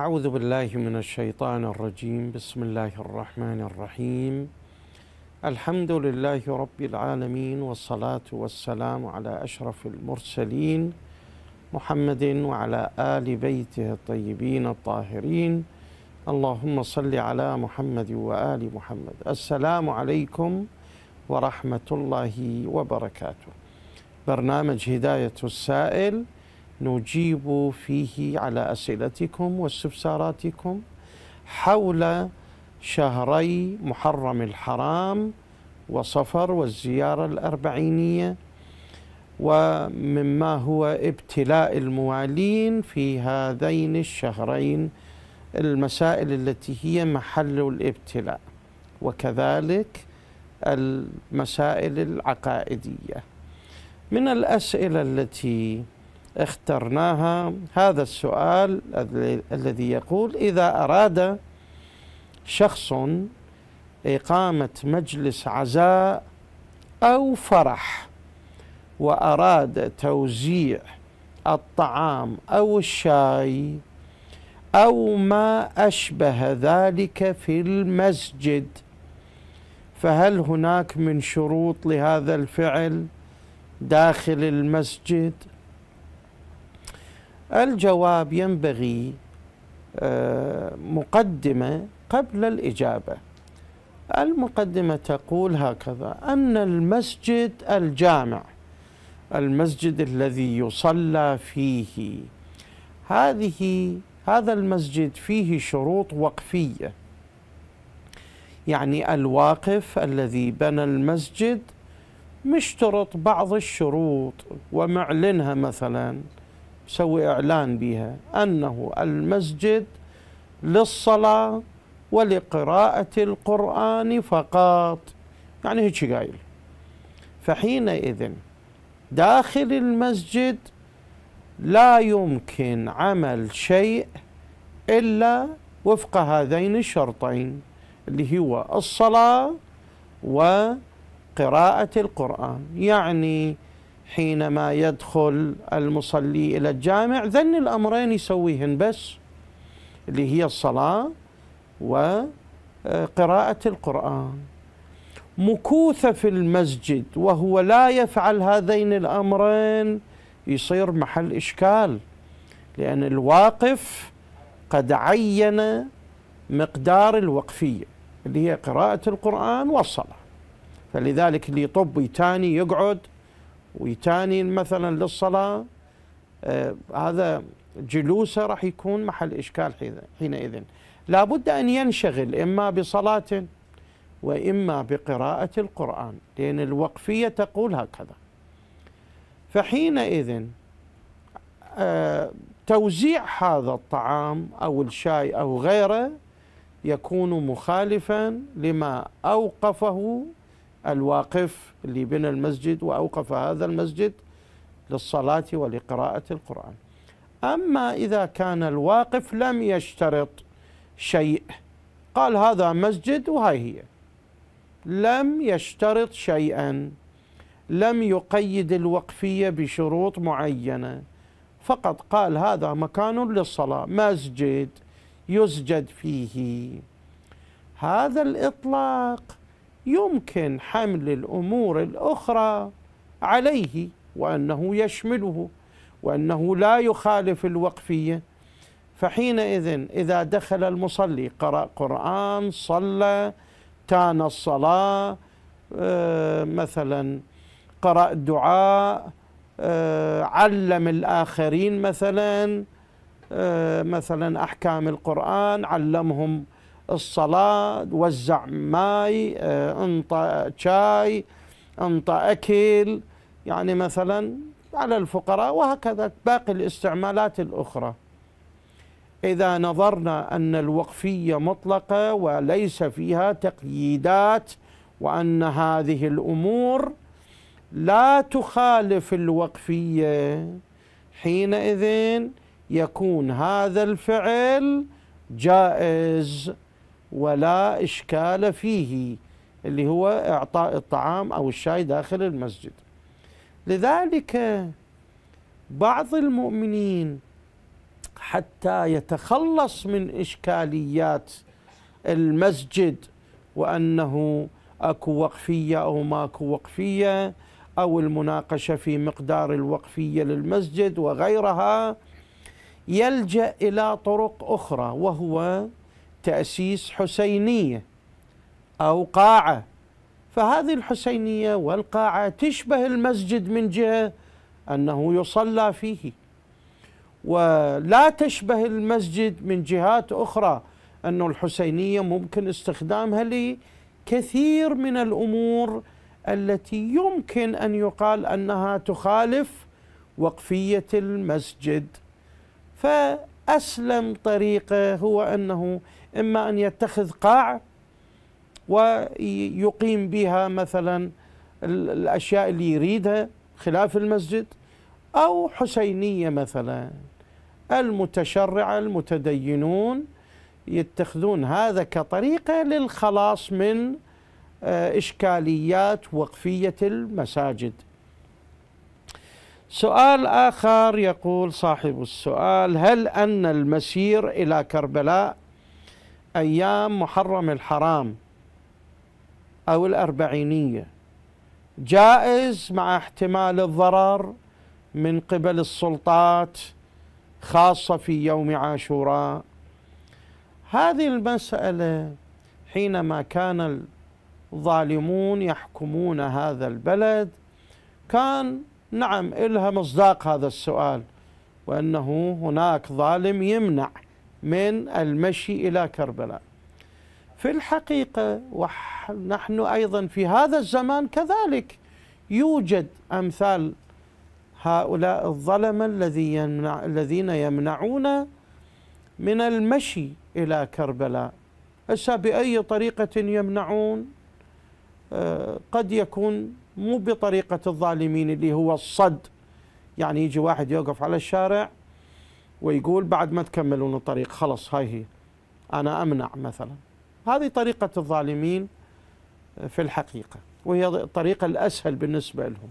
أعوذ بالله من الشيطان الرجيم بسم الله الرحمن الرحيم الحمد لله رب العالمين والصلاة والسلام على أشرف المرسلين محمد وعلى آل بيته الطيبين الطاهرين اللهم صل على محمد وآل محمد السلام عليكم ورحمة الله وبركاته برنامج هداية السائل نجيب فيه على أسئلتكم واستفساراتكم حول شهري محرم الحرام وصفر والزيارة الأربعينية ومما هو ابتلاء الموالين في هذين الشهرين المسائل التي هي محل الابتلاء وكذلك المسائل العقائدية من الأسئلة التي اخترناها هذا السؤال الذي يقول إذا أراد شخص إقامة مجلس عزاء أو فرح وأراد توزيع الطعام أو الشاي أو ما أشبه ذلك في المسجد فهل هناك من شروط لهذا الفعل داخل المسجد؟ الجواب ينبغي آه، مقدمة قبل الإجابة المقدمة تقول هكذا أن المسجد الجامع المسجد الذي يصلى فيه هذه هذا المسجد فيه شروط وقفية يعني الواقف الذي بنى المسجد مشترط بعض الشروط ومعلنها مثلاً سوي إعلان بها أنه المسجد للصلاة ولقراءة القرآن فقط يعني هيك قايل فحينئذ داخل المسجد لا يمكن عمل شيء إلا وفق هذين الشرطين اللي هو الصلاة وقراءة القرآن يعني حينما يدخل المصلي إلى الجامع ذن الأمرين يسويهن بس اللي هي الصلاة وقراءة القرآن مكوثة في المسجد وهو لا يفعل هذين الأمرين يصير محل إشكال لأن الواقف قد عين مقدار الوقفية اللي هي قراءة القرآن والصلاة فلذلك اللي يطب تاني يقعد ويتاني مثلا للصلاة آه، هذا جلوسه راح يكون محل إشكال حينئذ لابد أن ينشغل إما بصلاة وإما بقراءة القرآن لأن الوقفية تقول هكذا فحينئذ آه، توزيع هذا الطعام أو الشاي أو غيره يكون مخالفا لما أوقفه الواقف اللي بنى المسجد وأوقف هذا المسجد للصلاة ولقراءة القرآن أما إذا كان الواقف لم يشترط شيء قال هذا مسجد وهاي هي لم يشترط شيئا لم يقيد الوقفية بشروط معينة فقط قال هذا مكان للصلاة مسجد يسجد فيه هذا الإطلاق يمكن حمل الأمور الأخرى عليه وأنه يشمله وأنه لا يخالف الوقفية فحينئذ إذا دخل المصلي قرأ قرآن صلى تان الصلاة آه، مثلا قرأ دعاء آه، علم الآخرين مثلا آه، مثلا أحكام القرآن علمهم الصلاة وزع ماي آه، انطى شاي انطى أكل يعني مثلا على الفقراء وهكذا باقي الاستعمالات الأخرى إذا نظرنا أن الوقفية مطلقة وليس فيها تقييدات وأن هذه الأمور لا تخالف الوقفية حينئذ يكون هذا الفعل جائز ولا إشكال فيه اللي هو إعطاء الطعام أو الشاي داخل المسجد لذلك بعض المؤمنين حتى يتخلص من إشكاليات المسجد وأنه أكو وقفية أو ماكو وقفية أو المناقشة في مقدار الوقفية للمسجد وغيرها يلجأ إلى طرق أخرى وهو تأسيس حسينية أو قاعة فهذه الحسينية والقاعة تشبه المسجد من جهة أنه يصلى فيه ولا تشبه المسجد من جهات أخرى أن الحسينية ممكن استخدامها لكثير من الأمور التي يمكن أن يقال أنها تخالف وقفية المسجد فأسلم طريقة هو أنه إما أن يتخذ قاع ويقيم بها مثلا الأشياء اللي يريدها خلاف المسجد أو حسينية مثلا المتشرعة المتدينون يتخذون هذا كطريقة للخلاص من آه، إشكاليات وقفية المساجد سؤال آخر يقول صاحب السؤال هل أن المسير إلى كربلاء أيام محرم الحرام أو الأربعينية جائز مع احتمال الضرر من قبل السلطات خاصة في يوم عاشوراء هذه المسألة حينما كان الظالمون يحكمون هذا البلد كان نعم إلها مصداق هذا السؤال وأنه هناك ظالم يمنع من المشي إلى كربلاء في الحقيقة ونحن أيضا في هذا الزمان كذلك يوجد أمثال هؤلاء الظلمة يمنع الذين يمنعون من المشي إلى كربلاء هسه بأي طريقة يمنعون آه، قد يكون مو بطريقة الظالمين اللي هو الصد يعني يجي واحد يوقف على الشارع ويقول بعد ما تكملون الطريق خلص هاي هي أنا أمنع مثلا هذه طريقة الظالمين في الحقيقة وهي الطريقة الأسهل بالنسبة لهم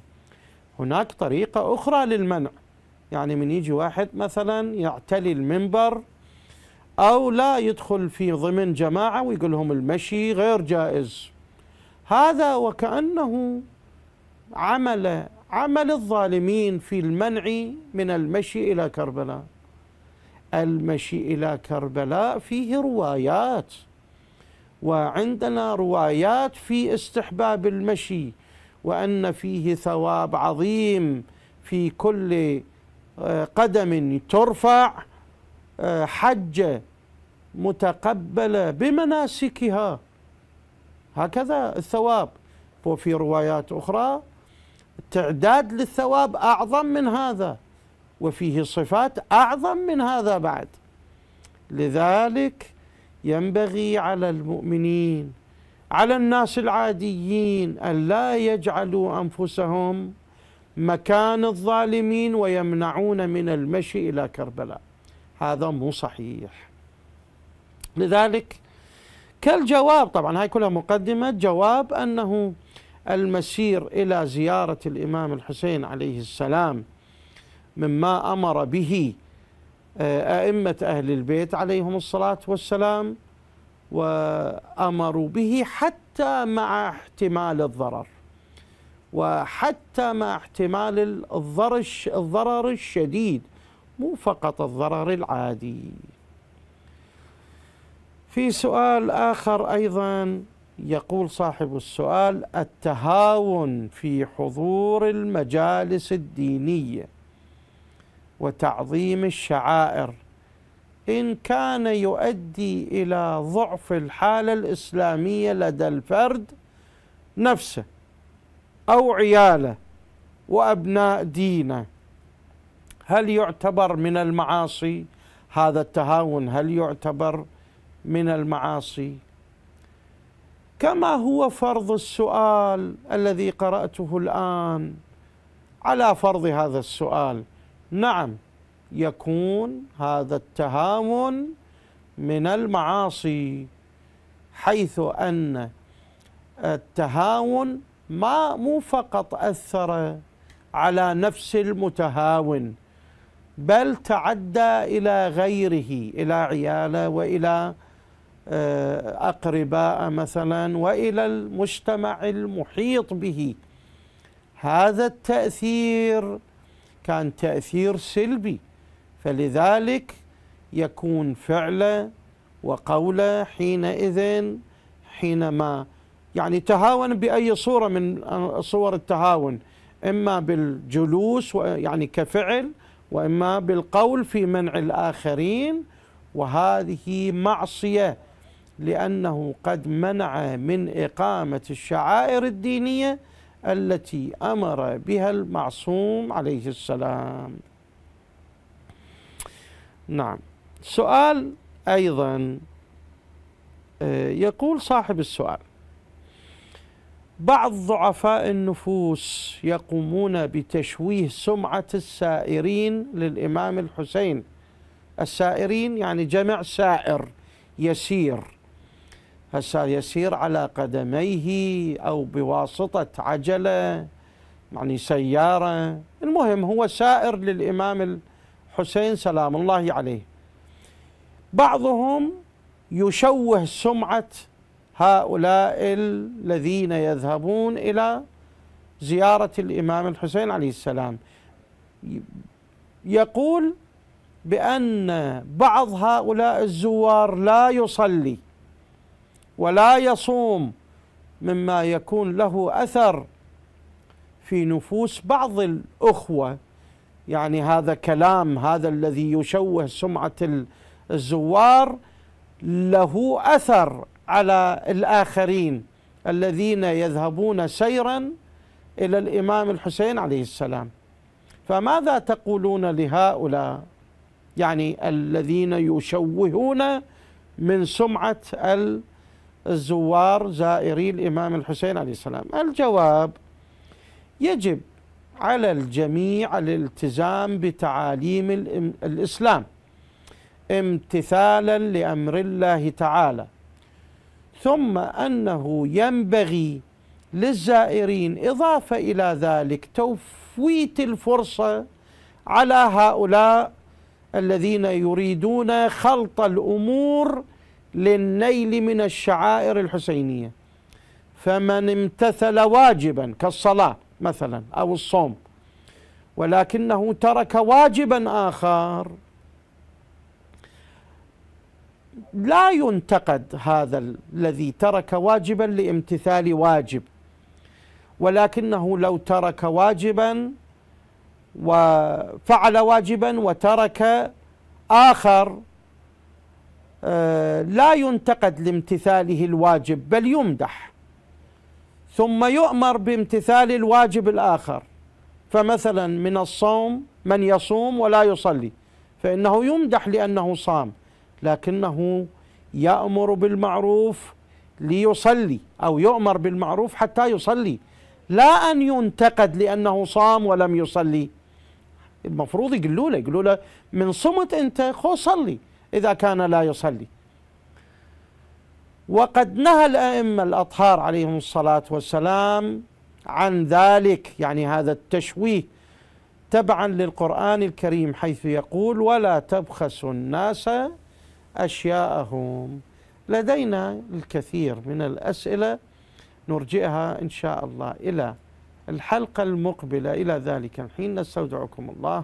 هناك طريقة أخرى للمنع يعني من يجي واحد مثلا يعتلي المنبر أو لا يدخل في ضمن جماعة ويقول لهم المشي غير جائز هذا وكأنه عمل عمل الظالمين في المنع من المشي إلى كربلاء المشي إلى كربلاء فيه روايات وعندنا روايات في استحباب المشي وأن فيه ثواب عظيم في كل آه، قدم ترفع آه، حجة متقبلة بمناسكها هكذا الثواب وفي روايات أخرى تعداد للثواب أعظم من هذا وفيه صفات اعظم من هذا بعد لذلك ينبغي على المؤمنين على الناس العاديين ان لا يجعلوا انفسهم مكان الظالمين ويمنعون من المشي الى كربلاء هذا مو صحيح لذلك كالجواب طبعا هاي كلها مقدمه جواب انه المسير الى زياره الامام الحسين عليه السلام مما امر به آه، ائمه اهل البيت عليهم الصلاه والسلام وامروا به حتى مع احتمال الضرر وحتى مع احتمال الضرر الضرر الشديد مو فقط الضرر العادي في سؤال اخر ايضا يقول صاحب السؤال التهاون في حضور المجالس الدينيه وتعظيم الشعائر ان كان يؤدي الى ضعف الحاله الاسلاميه لدى الفرد نفسه او عياله وابناء دينه هل يعتبر من المعاصي هذا التهاون هل يعتبر من المعاصي كما هو فرض السؤال الذي قراته الان على فرض هذا السؤال نعم يكون هذا التهاون من المعاصي حيث ان التهاون ما مو فقط اثر على نفس المتهاون بل تعدى الى غيره الى عياله والى آه، اقرباء مثلا والى المجتمع المحيط به هذا التاثير كان تأثير سلبي فلذلك يكون فعله وقوله حينئذ حينما يعني تهاون بأي صورة من صور التهاون إما بالجلوس يعني كفعل وإما بالقول في منع الآخرين وهذه معصية لأنه قد منع من إقامة الشعائر الدينية التي امر بها المعصوم عليه السلام نعم سؤال ايضا آه، يقول صاحب السؤال بعض ضعفاء النفوس يقومون بتشويه سمعه السائرين للامام الحسين السائرين يعني جمع سائر يسير هسه يسير على قدميه أو بواسطة عجلة يعني سيارة المهم هو سائر للإمام الحسين سلام الله عليه بعضهم يشوه سمعة هؤلاء الذين يذهبون إلى زيارة الإمام الحسين عليه السلام يقول بأن بعض هؤلاء الزوار لا يصلي ولا يصوم مما يكون له اثر في نفوس بعض الاخوه يعني هذا كلام هذا الذي يشوه سمعه الزوار له اثر على الاخرين الذين يذهبون سيرا الى الامام الحسين عليه السلام فماذا تقولون لهؤلاء يعني الذين يشوهون من سمعه ال الزوار زائري الإمام الحسين عليه السلام الجواب يجب على الجميع الالتزام بتعاليم الإسلام امتثالا لأمر الله تعالى ثم أنه ينبغي للزائرين إضافة إلى ذلك توفيت الفرصة على هؤلاء الذين يريدون خلط الأمور للنيل من الشعائر الحسينية فمن امتثل واجبا كالصلاة مثلا أو الصوم ولكنه ترك واجبا آخر لا ينتقد هذا الذي ترك واجبا لامتثال واجب ولكنه لو ترك واجبا وفعل واجبا وترك آخر آه، لا ينتقد لامتثاله الواجب بل يمدح ثم يؤمر بامتثال الواجب الاخر فمثلا من الصوم من يصوم ولا يصلي فانه يمدح لانه صام لكنه يامر بالمعروف ليصلي او يؤمر بالمعروف حتى يصلي لا ان ينتقد لانه صام ولم يصلي المفروض يقولوا له يقولوا له من صمت انت خو صلي إذا كان لا يصلي وقد نهى الأئمة الأطهار عليهم الصلاة والسلام عن ذلك يعني هذا التشويه تبعا للقرآن الكريم حيث يقول ولا تبخسوا الناس أشياءهم لدينا الكثير من الأسئلة نرجئها إن شاء الله إلى الحلقة المقبلة إلى ذلك الحين نستودعكم الله